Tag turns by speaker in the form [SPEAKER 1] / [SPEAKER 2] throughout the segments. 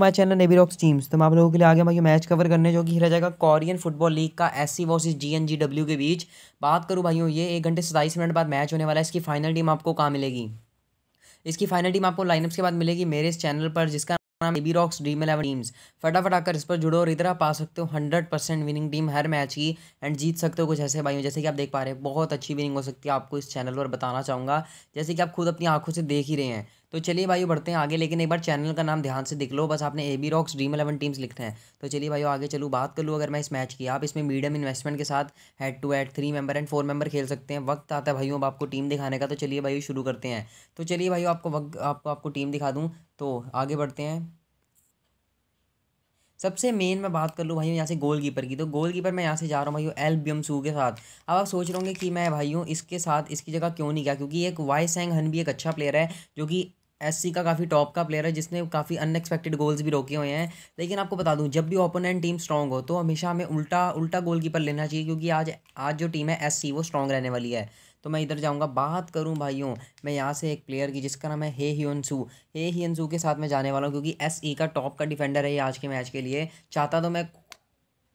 [SPEAKER 1] to my channel नेबी Rocks teams तो मैं आप लोगों के लिए आगे मैं मैच कवर करने जो कि खेला जाएगा कोरियन फुटबॉल लीग का S C versus G N G W के बीच बात करूँ भाइयों ये एक घंटे सताईस मिनट बाद मैच होने वाला है इसकी फाइनल टीम आपको कहाँ मिलेगी इसकी फाइनल टीम आपको लाइनअप्स के बाद मिलेगी मेरे इस चैनल पर जिसका नाम AB Rocks Dream Eleven teams फटाफट आकर इस पर जुड़ो और इधर आप पा सकते हो हंड्रेड परसेंट विनिंग टीम हर मैच की एंड जीत सकते हो कुछ ऐसे भाइयों जैसे कि आप देख पा रहे हैं बहुत अच्छी विनिंग हो सकती है आपको इस चैनल पर बताना चाहूँगा जैसे कि आप खुद अपनी आंखों से देख ही रहे हैं तो चलिए भाई बढ़ते हैं आगे लेकिन एक बार चैनल का नाम ध्यान से दिख लो बस आपने A B Rocks Dream Eleven teams लिखते हैं तो चलिए भाई आगे चलूँ बात कर लूँ अगर मैं इस मैच की आप इसमें मीडियम इन्वेस्टमेंट के साथ head to head three member and four member खेल सकते हैं वक्त आता है भाइयों अब आपको टीम दिखाने का तो चलिए भाई शुरू करते हैं तो चलिए भाई आपको वक्त आपको आपको टीम दिखा दूँ तो आगे बढ़ते हैं सबसे मेन मैं बात कर लूँ भाई यहाँ से गोलकीपर की तो गोलकीपर मैं यहाँ से जा रहा हूँ भाई एल बियम सू के साथ अब आप सोच रहे होंगे कि मैं भाई इसके साथ इसकी जगह क्यों नहीं गया क्योंकि एक वाई सेंग हन भी एक अच्छा प्लेयर है जो कि एस का काफ़ी टॉप का प्लेयर है जिसने काफ़ी अनएक्सपेक्टेड गोल्स भी रोके हुए हैं लेकिन आपको बता दूं जब भी ओपोनेंट टीम स्ट्रॉन्ग हो तो हमेशा हमें उल्टा उल्टा गोल कीपर लेना चाहिए क्योंकि आज आज जो टीम है एस वो स्ट्रॉन्ग रहने वाली है तो मैं इधर जाऊंगा बात करूं भाइयों मैं यहाँ से एक प्लेयर की जिसका नाम है हे हियनसू हे हियनसू के साथ मैं जाने वाला हूँ क्योंकि एस ई e का टॉप का डिफेंडर है ये आज के मैच के लिए चाहता तो मैं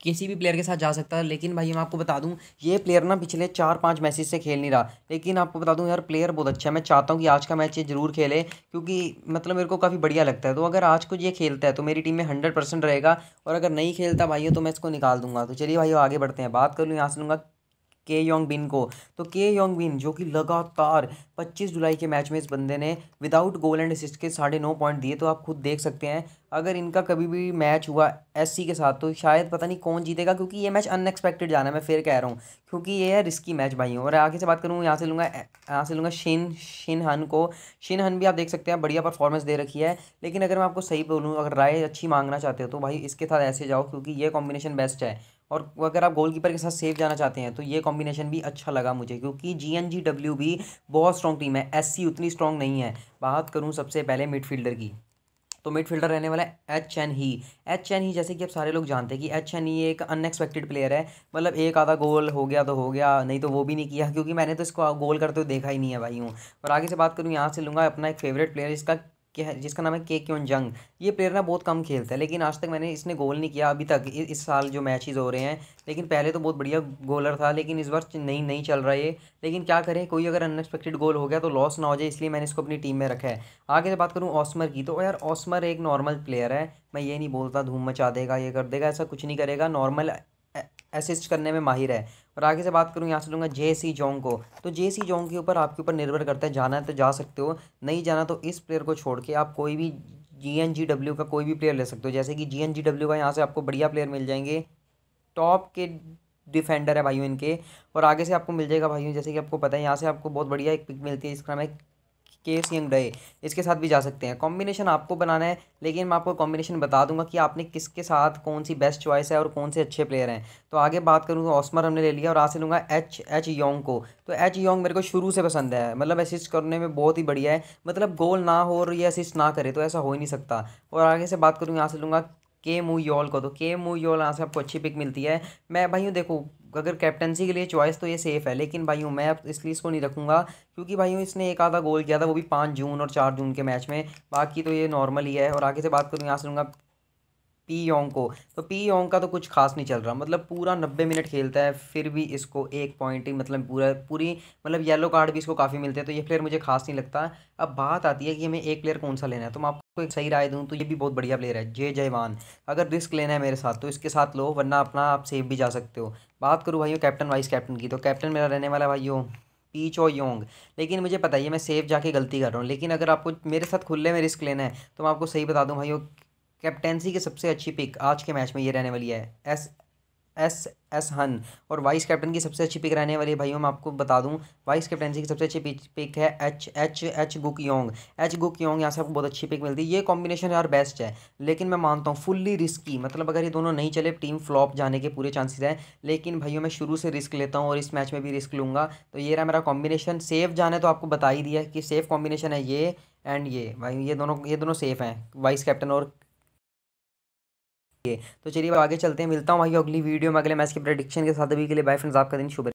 [SPEAKER 1] किसी भी प्लेयर के साथ जा सकता है लेकिन भाई मैं आपको बता दूँ ये प्लेयर ना पिछले चार पाँच मैचेस से खेल नहीं रहा लेकिन आपको बता दूँ यार प्लेयर बहुत अच्छा है मैं चाहता हूँ कि आज का मैच ये जरूर खेले क्योंकि मतलब मेरे को काफ़ी बढ़िया लगता है तो अगर आज कुछ ये खेलता है तो मेरी टीम में हंड्रेड रहेगा और अगर नहीं खेलता भाई तो मैं इसको निकाल दूंगा तो चलिए भाई आगे बढ़ते हैं बात कर लूँ यहाँ से लूँगा के योंग बिन को तो के योंग बिन जो कि लगातार 25 जुलाई के मैच में इस बंदे ने विदाउट गोल एंड असिस्ट के साढ़े नौ पॉइंट दिए तो आप खुद देख सकते हैं अगर इनका कभी भी मैच हुआ एस के साथ तो शायद पता नहीं कौन जीतेगा क्योंकि ये मैच अनएक्सपेक्टेड जाना है मैं फिर कह रहा हूँ क्योंकि ये है रिस्की मैच भाई और आगे से बात करूँ यहाँ से लूँगा यहाँ से लूँगा शिन शिन हन को शिन हन भी आप देख सकते हैं बढ़िया परफॉर्मेंस दे रखी है लेकिन अगर मैं आपको सही बोलूँ अगर राय अच्छी मांगना चाहते हो तो भाई इसके साथ ऐसे जाओ क्योंकि ये कॉम्बिनेशन बेस्ट है और अगर आप गोलकीपर के साथ सेफ जाना चाहते हैं तो ये कॉम्बिनेशन भी अच्छा लगा मुझे क्योंकि जी एन जी डब्ल्यू भी बहुत स्ट्रॉन्ग टीम है एस सी उतनी स्ट्रॉन्ग नहीं है बात करूँ सबसे पहले मिडफील्डर की तो मिडफील्डर रहने वाला है एच एन ही एच एन ही जैसे कि आप सारे लोग जानते हैं कि एच एन ही एक अनएक्सपेक्टेड प्लेयर है मतलब एक आधा गोल हो गया तो हो गया नहीं तो वो भी नहीं किया क्योंकि मैंने तो इसको गोल करते हुए देखा ही नहीं है भाई हूँ और आगे से बात करूँ यहाँ से लूँगा अपना एक फेवरेट प्लेयर इसका है जिसका नाम है के क्यून जंग ये प्लेयर ना बहुत कम खेलता है लेकिन आज तक मैंने इसने गोल नहीं किया अभी तक इस साल जो मैचेस हो रहे हैं लेकिन पहले तो बहुत बढ़िया गोलर था लेकिन इस बार नहीं नहीं चल रहा है लेकिन क्या करें कोई अगर अनएक्सपेक्टेड गोल हो गया तो लॉस ना हो जाए इसलिए मैंने इसको अपनी टीम में रखा है आगे से बात करूँ ऑस्मर की तो यार ऑस्मर एक नॉर्मल प्लेयर है मैं ये नहीं बोलता धूम मचा देगा ये कर देगा ऐसा कुछ नहीं करेगा नॉर्मल असिस्ट करने में माहिर है और आगे से बात करूँ यहाँ से लूँगा जे सी जोंग को तो जे सी जोंग के ऊपर आपके ऊपर निर्भर करता है जाना है तो जा सकते हो नहीं जाना तो इस प्लेयर को छोड़ के आप कोई भी जी एन जी डब्ल्यू का कोई भी प्लेयर ले सकते हो जैसे कि जी एन जी डब्ल्यू का यहाँ से आपको बढ़िया प्लेयर मिल जाएंगे टॉप के डिफेंडर है भाइयों इनके और आगे से आपको मिल जाएगा भाइयों जैसे कि आपको पता है यहाँ से आपको बहुत बढ़िया एक पिक मिलती है इसका नाम है केस यंग डे इसके साथ भी जा सकते हैं कॉम्बिनेशन आपको बनाना है लेकिन मैं आपको कॉम्बिनेशन बता दूंगा कि आपने किसके साथ कौन सी बेस्ट चॉइस है और कौन से अच्छे प्लेयर हैं तो आगे बात करूँ तो ऑस्मर हमने ले लिया और आज से लूँगा एच एच योंग को तो एच योंग मेरे को शुरू से पसंद है मतलब असिस्ट करने में बहुत ही बढ़िया है मतलब गोल ना हो और ये असिस्ट ना करे तो ऐसा हो ही नहीं सकता और आगे से बात करूँ यहाँ से लूँगा के मू योल को तो के मू योल यहाँ से आपको अच्छी पिक मिलती है मैं भाई देखो अगर कैप्टनसी के लिए चॉइस तो ये सेफ़ है लेकिन भाइयों मैं अब इसलिए इसको नहीं रखूँगा क्योंकि भाइयों इसने एक आधा गोल किया था वो भी पाँच जून और चार जून के मैच में बाकी तो ये नॉर्मल ही है और आगे से बात करूँ यहाँ से लूँगा पी योंग को तो पी योंग का तो कुछ खास नहीं चल रहा मतलब पूरा नब्बे मिनट खेलता है फिर भी इसको एक पॉइंट ही मतलब पूरा पूरी मतलब येलो कार्ड भी इसको काफ़ी मिलते हैं तो ये प्लेयर मुझे खास नहीं लगता अब बात आती है कि हमें एक प्लेयर कौन सा लेना है तो मैं आपको एक सही राय दूँ तो ये भी बहुत बढ़िया प्लेयर है जय जयवान अगर रिस्क लेना है मेरे साथ तो इसके साथ लो वरना अपना आप सेफ भी जा सकते हो बात करूँ भाइयों कैप्टन वाइस कैप्टन की तो कैप्टन मेरा रहने वाला भाइयों पीच और योंग लेकिन मुझे पता ही है मैं सेफ जाके गलती कर रहा हूँ लेकिन अगर आपको मेरे साथ खुले में रिस्क लेना है तो मैं आपको सही बता दूँ भाइयों कैप्टेंसी की सबसे अच्छी पिक आज के मैच में ये रहने वाली है एस एस एस हन और वाइस कैप्टन की सबसे अच्छी पिक रहने वाली है भाइयों मैं आपको बता दूं वाइस कैप्टनसी की सबसे अच्छी पिक है H H H Guk Yong H Guk Yong यहाँ से आपको बहुत अच्छी पिक मिलती है ये कॉम्बिनेशन यार बेस्ट है लेकिन मैं मानता हूँ फुल्ली रिस्की मतलब अगर ये दोनों नहीं चले टीम फ्लॉप जाने के पूरे चांसेस हैं लेकिन भाइयों मैं शुरू से रिस्क लेता हूँ और इस मैच में भी रिस्क लूँगा तो ये रहा मेरा कॉम्बिनेशन सेफ जाने तो आपको बता ही दिया कि सेफ कॉम्बिनेशन है ये एंड ये भाई ये दोनों ये दोनों सेफ हैं वाइस कैप्टन और तो चलिए आगे चलते हैं मिलता हूँ भाई अगली वीडियो में अगले मैच के प्रेडिक्शन के साथ अभी के लिए बाय फ्रेंड्स आपका दिन शुभ